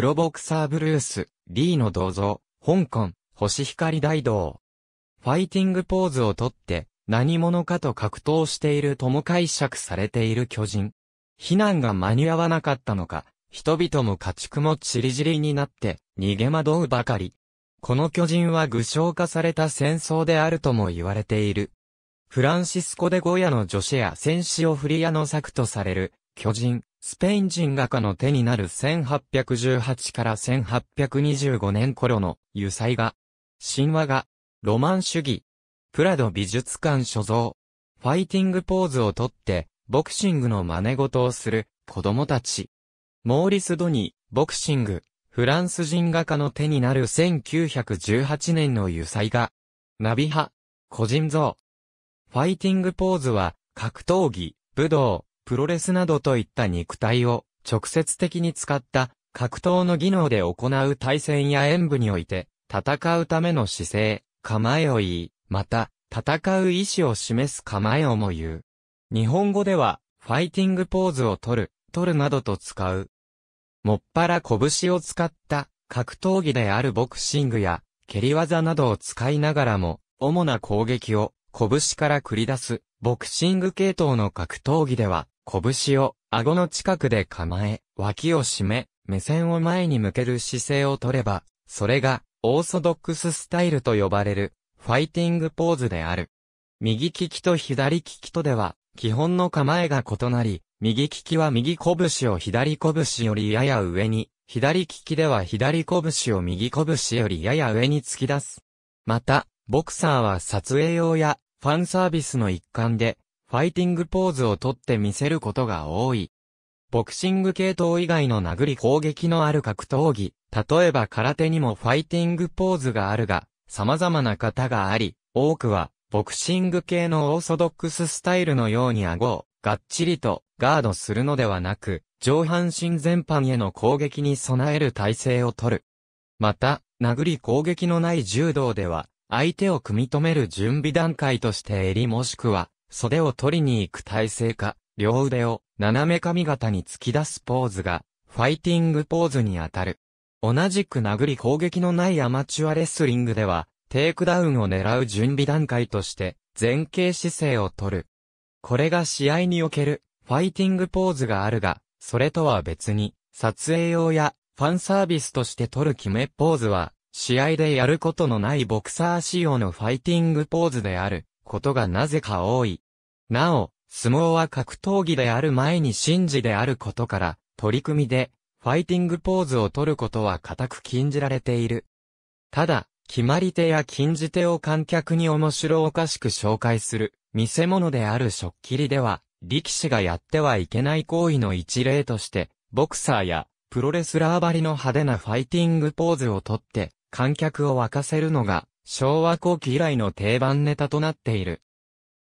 プロボクサーブルース、リーの銅像、香港、星光大道。ファイティングポーズをとって、何者かと格闘しているとも解釈されている巨人。避難が間に合わなかったのか、人々も家畜も散り散りになって、逃げ惑うばかり。この巨人は具象化された戦争であるとも言われている。フランシスコ・デ・ゴヤの女子や戦士オフリアの作とされる、巨人、スペイン人画家の手になる1818から1825年頃の油彩画、神話画、ロマン主義、プラド美術館所蔵、ファイティングポーズをとって、ボクシングの真似事をする子供たち。モーリス・ドニー、ボクシング、フランス人画家の手になる1918年の油彩画、ナビ派、個人像。ファイティングポーズは、格闘技、武道、プロレスなどといった肉体を直接的に使った格闘の技能で行う対戦や演武において戦うための姿勢、構えを言い、また戦う意思を示す構えをも言う。日本語ではファイティングポーズを取る、取るなどと使う。もっぱら拳を使った格闘技であるボクシングや蹴り技などを使いながらも主な攻撃を拳から繰り出すボクシング系統の格闘技では拳を顎の近くで構え、脇を締め、目線を前に向ける姿勢をとれば、それがオーソドックススタイルと呼ばれるファイティングポーズである。右利きと左利きとでは、基本の構えが異なり、右利きは右拳を左拳よりやや上に、左利きでは左拳を右拳よりやや上に突き出す。また、ボクサーは撮影用やファンサービスの一環で、ファイティングポーズをとって見せることが多い。ボクシング系統以外の殴り攻撃のある格闘技、例えば空手にもファイティングポーズがあるが、様々な型があり、多くは、ボクシング系のオーソドックススタイルのように顎を、がっちりと、ガードするのではなく、上半身全般への攻撃に備える体制をとる。また、殴り攻撃のない柔道では、相手を組み止める準備段階として襟もしくは、袖を取りに行く体勢か、両腕を斜め髪型に突き出すポーズが、ファイティングポーズに当たる。同じく殴り攻撃のないアマチュアレスリングでは、テイクダウンを狙う準備段階として、前傾姿勢を取る。これが試合における、ファイティングポーズがあるが、それとは別に、撮影用や、ファンサービスとして取る決めポーズは、試合でやることのないボクサー仕様のファイティングポーズである。ことがなぜか多い。なお、相撲は格闘技である前に神事であることから、取り組みで、ファイティングポーズを取ることは固く禁じられている。ただ、決まり手や禁じ手を観客に面白おかしく紹介する、見せ物である食きりでは、力士がやってはいけない行為の一例として、ボクサーや、プロレスラーばりの派手なファイティングポーズをとって、観客を沸かせるのが、昭和後期以来の定番ネタとなっている。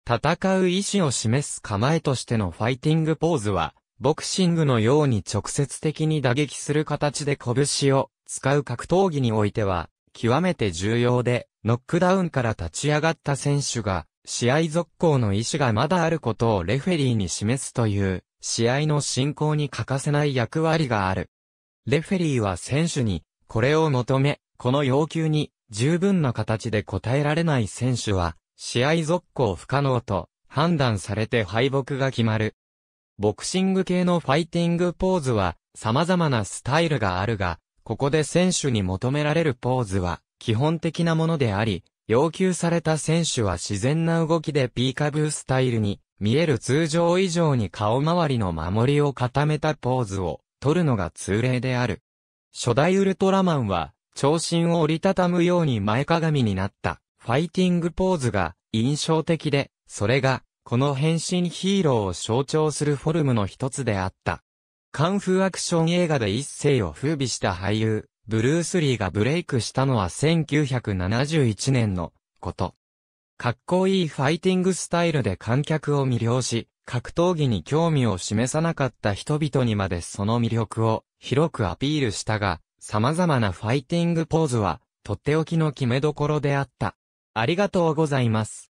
戦う意思を示す構えとしてのファイティングポーズは、ボクシングのように直接的に打撃する形で拳を使う格闘技においては、極めて重要で、ノックダウンから立ち上がった選手が、試合続行の意思がまだあることをレフェリーに示すという、試合の進行に欠かせない役割がある。レフェリーは選手に、これを求め、この要求に十分な形で答えられない選手は、試合続行不可能と判断されて敗北が決まる。ボクシング系のファイティングポーズは様々なスタイルがあるが、ここで選手に求められるポーズは基本的なものであり、要求された選手は自然な動きでピーカブースタイルに見える通常以上に顔周りの守りを固めたポーズを取るのが通例である。初代ウルトラマンは長身を折りたたむように前かがみになったファイティングポーズが印象的で、それがこの変身ヒーローを象徴するフォルムの一つであった。カンフーアクション映画で一世を風靡した俳優、ブルース・リーがブレイクしたのは1971年のこと。かっこいいファイティングスタイルで観客を魅了し、格闘技に興味を示さなかった人々にまでその魅力を広くアピールしたが、様々なファイティングポーズは、とっておきの決めどころであった。ありがとうございます。